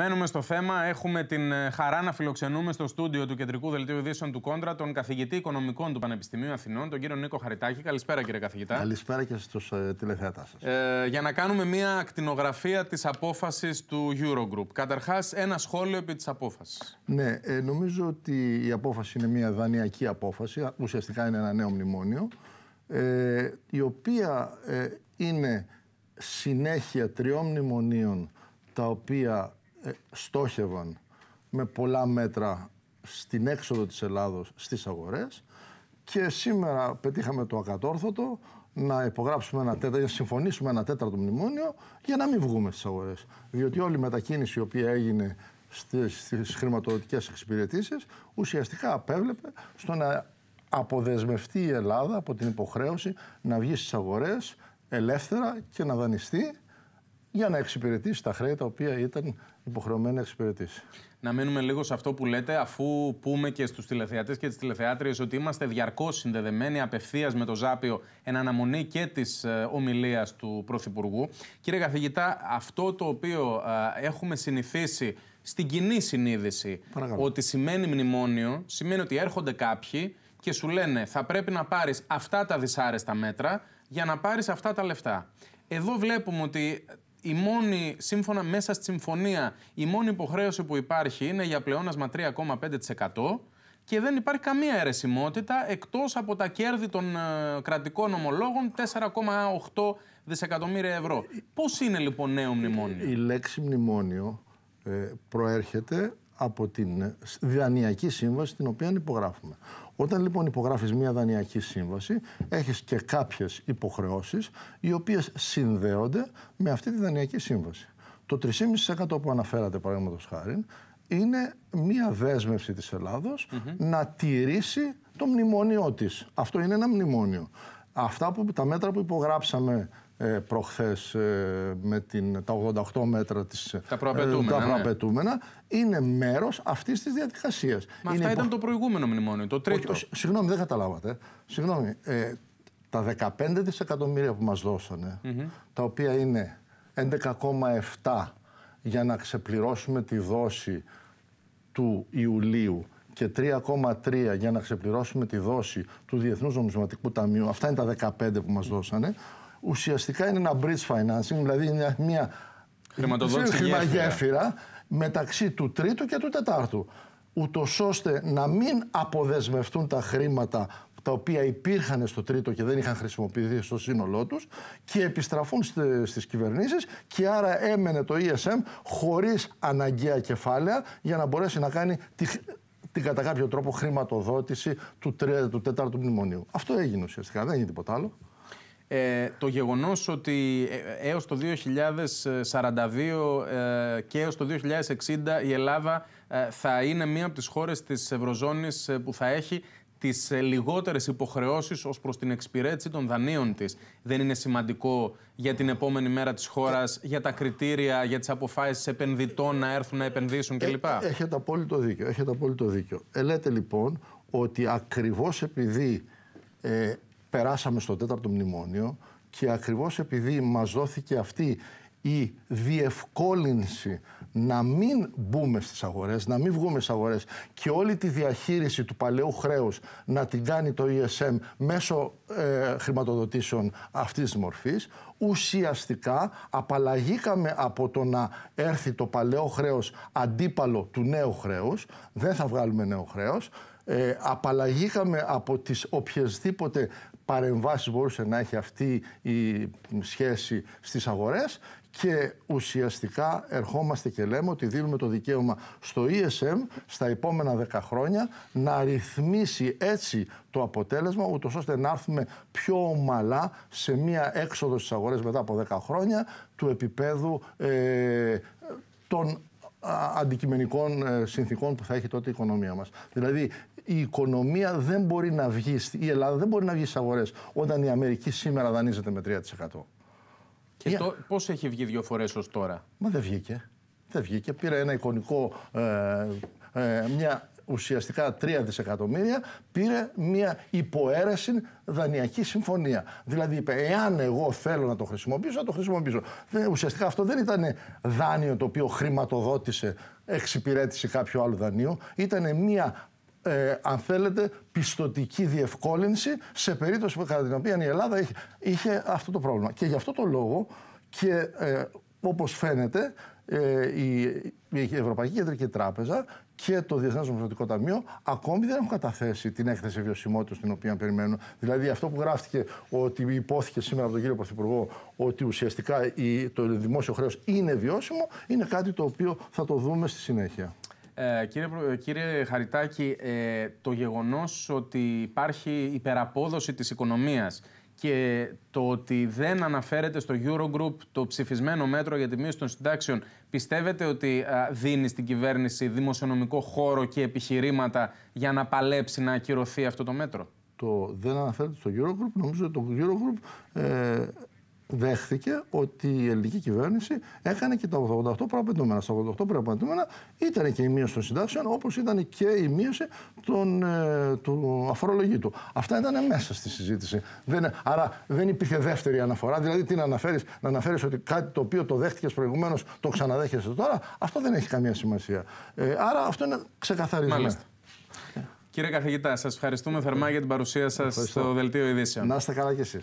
Μένουμε στο θέμα. Έχουμε την ε, χαρά να φιλοξενούμε στο στούντιο του Κεντρικού Δελτίου Ειδήσεων του Κόντρα τον καθηγητή οικονομικών του Πανεπιστημίου Αθηνών, τον κύριο Νίκο Χαριτάκη. Καλησπέρα, κύριε καθηγητά. Καλησπέρα και στους ε, τηλεθεατάς σας. Ε, για να κάνουμε μια ακτινογραφία της απόφασης του Eurogroup. Καταρχάς, ένα σχόλιο επί της απόφασης. Ναι, ε, νομίζω ότι η απόφαση είναι μια δανειακή απόφαση. Ουσιαστικά είναι ένα νέο μνημόνιο. Ε, η οποία ε, είναι συνέχεια τριών μνημονίων τα οποία ε, στόχευαν με πολλά μέτρα στην έξοδο της Ελλάδος στις αγορές και σήμερα πετύχαμε το ακατόρθωτο να υπογράψουμε ένα τέταρτο, να συμφωνήσουμε ένα τέταρτο μνημόνιο για να μην βγούμε στις αγορές. Διότι όλη η μετακίνηση η οποία έγινε στις, στις χρηματοδοτικές εξυπηρετήσεις ουσιαστικά απέβλεπε στο να αποδεσμευτεί η Ελλάδα από την υποχρέωση να βγει στις αγορές ελεύθερα και να δανειστεί για να εξυπηρετήσει τα χρέη τα οποία ήταν υποχρεωμένη να εξυπηρετήσει. Να μείνουμε λίγο σε αυτό που λέτε, αφού πούμε και στους τηλεθεατές και τις τηλεθεάτριες ότι είμαστε διαρκώς συνδεδεμένοι απευθείας με το Ζάπιο εν αναμονή και της ε, ομιλίας του Πρωθυπουργού. Κύριε Καθηγητά, αυτό το οποίο ε, έχουμε συνηθίσει στην κοινή συνείδηση ότι σημαίνει μνημόνιο, σημαίνει ότι έρχονται κάποιοι και σου λένε θα πρέπει να πάρεις αυτά τα δυσάρεστα μέτρα για να πάρεις αυτά τα λεφτά. Εδώ βλέπουμε ότι η μόνη, σύμφωνα μέσα στη συμφωνία, η μόνη υποχρέωση που υπάρχει είναι για πλεόνασμα 3,5% και δεν υπάρχει καμία αιρεσιμότητα εκτός από τα κέρδη των ε, κρατικών ομολόγων 4,8 δισεκατομμύρια ευρώ. Πώς είναι λοιπόν νέο μνημόνιο? Η λέξη μνημόνιο ε, προέρχεται από την δανειακή σύμβαση την οποία υπογράφουμε. Όταν λοιπόν υπογράφεις μια δανειακή σύμβαση, έχεις και κάποιες υποχρεώσεις οι οποίες συνδέονται με αυτή τη δανειακή σύμβαση. Το 3,5% που αναφέρατε παραδείγματος χάρη είναι μια δέσμευση της ελλαδος να τηρήσει το μνημόνιό της. Αυτό είναι ένα μνημόνιο. Αυτά που, τα μέτρα που υπογράψαμε ε, προχθές ε, με την, τα 88 μέτρα της, ε, τα προαπαιτούμενα, τα ναι. είναι μέρος αυτής της διαδικασίας. είναι αυτά ήταν το προηγούμενο μνημόνιο, το τρίτο. συγγνώμη, δεν καταλάβατε. Συγγνώμη, τα 15 δισεκατομμύρια που μας δωσανε τα οποία είναι 11,7 για να ξεπληρώσουμε τη δόση του Ιουλίου και 3,3 για να ξεπληρώσουμε τη δόση του Διεθνούς Νομισματικού Ταμείου, αυτά είναι τα 15 που μας δωσανε ουσιαστικά είναι ένα bridge financing, δηλαδή είναι μια χρηματοδότηση γέφυρα μεταξύ του τρίτου και του τετάρτου. Ούτως ώστε να μην αποδεσμευτούν τα χρήματα τα οποία υπήρχαν στο τρίτο και δεν είχαν χρησιμοποιηθεί στο σύνολό τους και επιστραφούν στις κυβερνήσεις και άρα έμενε το ESM χωρίς αναγκαία κεφάλαια για να μπορέσει να κάνει τη, την κατά κάποιο τρόπο χρηματοδότηση του, του τέταρτου μνημονίου. Αυτό έγινε ουσιαστικά, δεν έγινε τίποτα άλλο. Ε, το γεγονός ότι ε, έως το 2042 ε, και έως το 2060 η Ελλάδα ε, θα είναι μία από τις χώρες της Ευρωζώνης που θα έχει τις λιγότερες υποχρεώσεις ως προς την εξυπηρέτηση των δανείων της. Δεν είναι σημαντικό για την επόμενη μέρα της χώρας, για τα κριτήρια, για τις αποφάσεις επενδυτών να έρθουν να επενδύσουν κλπ. Έχετε απόλυτο δίκιο. Έχετε απόλυτο δίκιο. Ε, λέτε λοιπόν ότι ακριβώς επειδή περάσαμε στο τέταρτο μνημόνιο και ακριβώς επειδή μας δόθηκε αυτή η διευκόλυνση να μην μπούμε στις αγορές, να μην βγούμε στις αγορές και όλη τη διαχείριση του παλαιού χρέους να την κάνει το ESM μέσω ε, χρηματοδοτήσεων αυτής της μορφής, ουσιαστικά απαλλαγήκαμε από το να έρθει το παλαιό χρέος αντίπαλο του νέου χρέους, δεν θα βγάλουμε νέο χρέος, ε, απαλλαγήκαμε από τις οποιασδήποτε παρεμβάσεις μπορούσε να έχει αυτή η σχέση στις αγορές και ουσιαστικά ερχόμαστε και λέμε ότι δίνουμε το δικαίωμα στο ESM στα επόμενα 10 χρόνια να ρυθμίσει έτσι το αποτέλεσμα ούτως ώστε να έρθουμε πιο ομαλά σε μία έξοδο στις αγορές μετά από 10 χρόνια του επίπεδου ε, των αντικειμενικών ε, συνθήκων που θα έχει τότε η οικονομία μας. Δηλαδή η οικονομία δεν μπορεί να βγει, η Ελλάδα δεν μπορεί να βγει στις αγορές όταν η Αμερική σήμερα δανείζεται με 3%. Και η... πώς έχει βγει δύο φορές ως τώρα. Μα δεν βγήκε. Δεν βγήκε. Πήρε ένα εικονικό, ε, ε μια ουσιαστικά 3 δισεκατομμύρια, πήρε μια υποαίρεση δανειακή συμφωνία. Δηλαδή είπε, εάν εγώ θέλω να το χρησιμοποιήσω, θα το χρησιμοποιήσω. ουσιαστικά αυτό δεν ήταν δάνειο το οποίο χρηματοδότησε εξυπηρέτηση κάποιου άλλου δανείου. Ήταν μια ε, αν θέλετε, πιστοτική διευκόλυνση σε περίπτωση κατά την οποία η Ελλάδα είχε, είχε αυτό το πρόβλημα. Και γι' αυτό το λόγο και ε, όπως φαίνεται ε, η, η Ευρωπαϊκή Κεντρική Τράπεζα και το Διεθνές Νομισματικό Ταμείο ακόμη δεν έχουν καταθέσει την έκθεση βιωσιμότητας την οποία περιμένουν. Δηλαδή, αυτό που γράφτηκε ότι υπόθηκε σήμερα από τον κύριο Πρωθυπουργό ότι ουσιαστικά το δημόσιο χρέος είναι βιώσιμο, είναι κάτι το οποίο θα το δούμε στη συνέχεια. Ε, κύριε, ε, κύριε Χαριτάκη, ε, το γεγονός ότι υπάρχει υπεραπόδοση της οικονομίας και το ότι δεν αναφέρεται στο Eurogroup το ψηφισμένο μέτρο για τη μείωση των συντάξεων, πιστεύετε ότι δίνει στην κυβέρνηση δημοσιονομικό χώρο και επιχειρήματα για να παλέψει να ακυρωθεί αυτό το μέτρο. Το δεν αναφέρεται στο Eurogroup, νομίζω ότι το Eurogroup δέχθηκε ότι η ελληνική κυβέρνηση έκανε και τα 88 προαπαιτούμενα. Στα 88 προαπαιτούμενα ήταν και η μείωση των συντάξεων, όπως ήταν και η μείωση των, ε, του αφορολογήτου. Αυτά ήταν μέσα στη συζήτηση. Δεν, άρα δεν υπήρχε δεύτερη αναφορά. Δηλαδή, τι να αναφέρεις, να αναφέρεις ότι κάτι το οποίο το δέχτηκες προηγουμένως, το ξαναδέχεσαι τώρα, αυτό δεν έχει καμία σημασία. Ε, άρα αυτό είναι ξεκαθαρισμένο. Κύριε Καθηγητά, σας ευχαριστούμε θερμά για την παρουσία σας στο Δελτίο Ειδήσεων. Να είστε καλά κι εσείς.